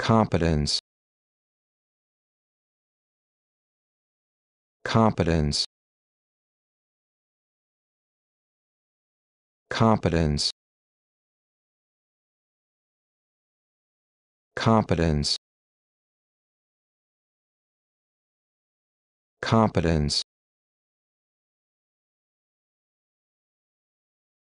competence competence competence competence competence